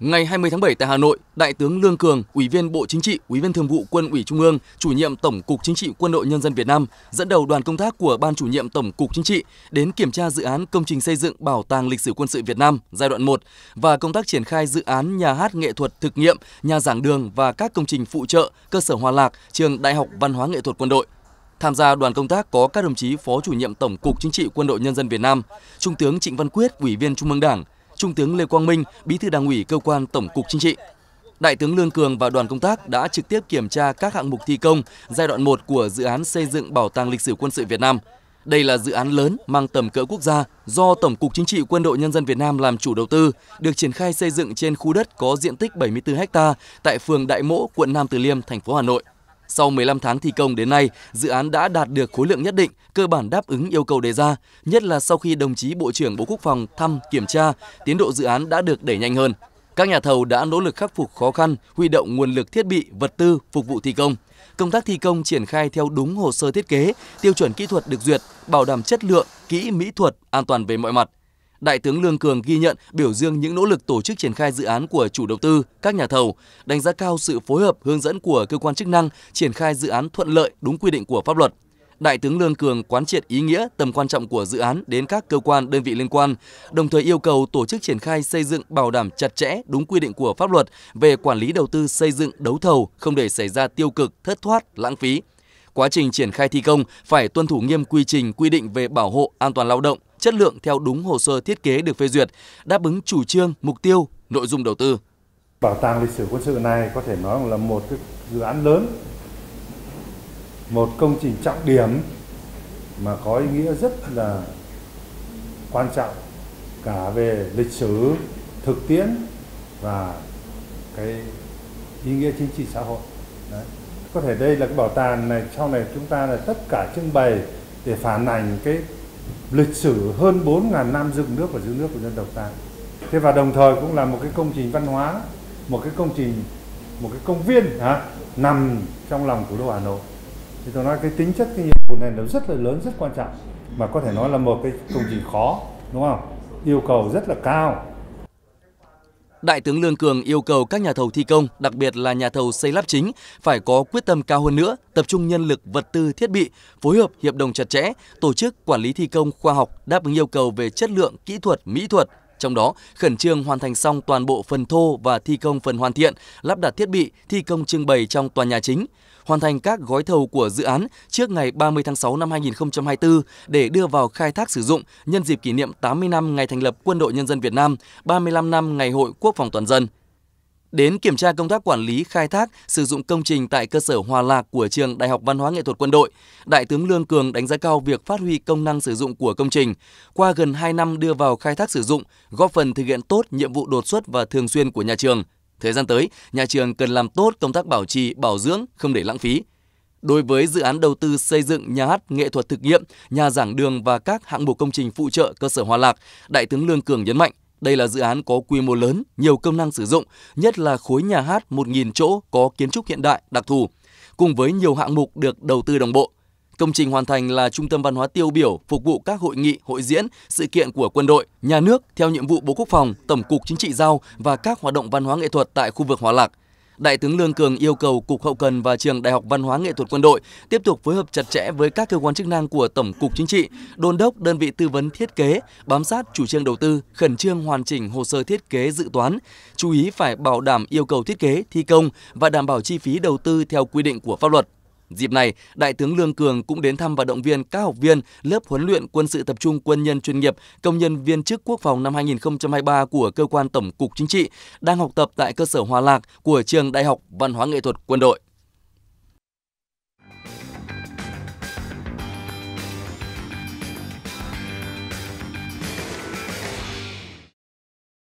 Ngày 20 tháng 7 tại Hà Nội, Đại tướng Lương Cường, Ủy viên Bộ Chính trị, Ủy viên Thường vụ Quân ủy Trung ương, Chủ nhiệm Tổng cục Chính trị Quân đội Nhân dân Việt Nam dẫn đầu đoàn công tác của Ban Chủ nhiệm Tổng cục Chính trị đến kiểm tra dự án công trình xây dựng Bảo tàng lịch sử quân sự Việt Nam giai đoạn 1 và công tác triển khai dự án nhà hát nghệ thuật thực nghiệm, nhà giảng đường và các công trình phụ trợ, cơ sở hòa lạc, trường Đại học Văn hóa nghệ thuật quân đội. Tham gia đoàn công tác có các đồng chí Phó Chủ nhiệm Tổng cục Chính trị Quân đội Nhân dân Việt Nam, Trung tướng Trịnh Văn Quyết, Ủy viên Trung ương Đảng, Trung tướng Lê Quang Minh, Bí thư Đảng ủy cơ quan Tổng cục Chính trị. Đại tướng Lương Cường và đoàn công tác đã trực tiếp kiểm tra các hạng mục thi công giai đoạn 1 của dự án xây dựng Bảo tàng lịch sử quân sự Việt Nam. Đây là dự án lớn mang tầm cỡ quốc gia do Tổng cục Chính trị Quân đội Nhân dân Việt Nam làm chủ đầu tư, được triển khai xây dựng trên khu đất có diện tích 74 ha tại phường Đại Mỗ, quận Nam Từ Liêm, thành phố Hà Nội. Sau 15 tháng thi công đến nay, dự án đã đạt được khối lượng nhất định, cơ bản đáp ứng yêu cầu đề ra, nhất là sau khi đồng chí Bộ trưởng Bộ Quốc phòng thăm, kiểm tra, tiến độ dự án đã được đẩy nhanh hơn. Các nhà thầu đã nỗ lực khắc phục khó khăn, huy động nguồn lực thiết bị, vật tư phục vụ thi công. Công tác thi công triển khai theo đúng hồ sơ thiết kế, tiêu chuẩn kỹ thuật được duyệt, bảo đảm chất lượng, kỹ mỹ thuật, an toàn về mọi mặt. Đại tướng Lương Cường ghi nhận biểu dương những nỗ lực tổ chức triển khai dự án của chủ đầu tư, các nhà thầu, đánh giá cao sự phối hợp hướng dẫn của cơ quan chức năng triển khai dự án thuận lợi đúng quy định của pháp luật. Đại tướng Lương Cường quán triệt ý nghĩa, tầm quan trọng của dự án đến các cơ quan, đơn vị liên quan, đồng thời yêu cầu tổ chức triển khai xây dựng bảo đảm chặt chẽ đúng quy định của pháp luật về quản lý đầu tư xây dựng đấu thầu, không để xảy ra tiêu cực, thất thoát, lãng phí. Quá trình triển khai thi công phải tuân thủ nghiêm quy trình quy định về bảo hộ an toàn lao động, chất lượng theo đúng hồ sơ thiết kế được phê duyệt, đáp ứng chủ trương, mục tiêu, nội dung đầu tư. Bảo tàng lịch sử quân sự này có thể nói là một cái dự án lớn, một công trình trọng điểm mà có ý nghĩa rất là quan trọng cả về lịch sử, thực tiễn và cái ý nghĩa chính trị xã hội. Đấy. Có thể đây là cái bảo tàng này sau này chúng ta là tất cả trưng bày để phản ảnh cái lịch sử hơn 4.000 năm dựng nước và giữ nước của dân tộc ta. Thế và đồng thời cũng là một cái công trình văn hóa, một cái công trình, một cái công viên hả, nằm trong lòng thủ đô Hà Nội. Thì tôi nói cái tính chất cái nhiệm vụ này nó rất là lớn, rất quan trọng mà có thể nói là một cái công trình khó, đúng không? Yêu cầu rất là cao Đại tướng Lương Cường yêu cầu các nhà thầu thi công, đặc biệt là nhà thầu xây lắp chính, phải có quyết tâm cao hơn nữa, tập trung nhân lực, vật tư, thiết bị, phối hợp hiệp đồng chặt chẽ, tổ chức quản lý thi công khoa học đáp ứng yêu cầu về chất lượng, kỹ thuật, mỹ thuật, trong đó, khẩn trương hoàn thành xong toàn bộ phần thô và thi công phần hoàn thiện, lắp đặt thiết bị, thi công trưng bày trong tòa nhà chính, hoàn thành các gói thầu của dự án trước ngày 30 tháng 6 năm 2024 để đưa vào khai thác sử dụng nhân dịp kỷ niệm 80 năm ngày thành lập Quân đội Nhân dân Việt Nam, 35 năm ngày Hội Quốc phòng toàn dân đến kiểm tra công tác quản lý, khai thác, sử dụng công trình tại cơ sở Hòa Lạc của trường Đại học Văn hóa Nghệ thuật Quân đội, Đại tướng Lương Cường đánh giá cao việc phát huy công năng sử dụng của công trình qua gần 2 năm đưa vào khai thác sử dụng, góp phần thực hiện tốt nhiệm vụ đột xuất và thường xuyên của nhà trường. Thời gian tới, nhà trường cần làm tốt công tác bảo trì, bảo dưỡng, không để lãng phí. Đối với dự án đầu tư xây dựng nhà hát nghệ thuật thực nghiệm, nhà giảng đường và các hạng mục công trình phụ trợ cơ sở Hòa Lạc, Đại tướng Lương Cường nhấn mạnh – đây là dự án có quy mô lớn, nhiều công năng sử dụng, nhất là khối nhà hát 1.000 chỗ có kiến trúc hiện đại đặc thù, cùng với nhiều hạng mục được đầu tư đồng bộ. Công trình hoàn thành là trung tâm văn hóa tiêu biểu phục vụ các hội nghị, hội diễn, sự kiện của quân đội, nhà nước theo nhiệm vụ Bộ Quốc phòng, Tổng cục Chính trị giao và các hoạt động văn hóa nghệ thuật tại khu vực Hòa Lạc – Đại tướng Lương Cường yêu cầu Cục Hậu cần và Trường Đại học Văn hóa Nghệ thuật Quân đội tiếp tục phối hợp chặt chẽ với các cơ quan chức năng của Tổng cục Chính trị, đôn đốc đơn vị tư vấn thiết kế, bám sát chủ trương đầu tư, khẩn trương hoàn chỉnh hồ sơ thiết kế dự toán, chú ý phải bảo đảm yêu cầu thiết kế, thi công và đảm bảo chi phí đầu tư theo quy định của pháp luật. Dịp này, Đại tướng Lương Cường cũng đến thăm và động viên các học viên lớp huấn luyện quân sự tập trung quân nhân chuyên nghiệp, công nhân viên chức quốc phòng năm 2023 của cơ quan Tổng cục Chính trị đang học tập tại cơ sở Hòa Lạc của trường Đại học Văn hóa Nghệ thuật Quân đội.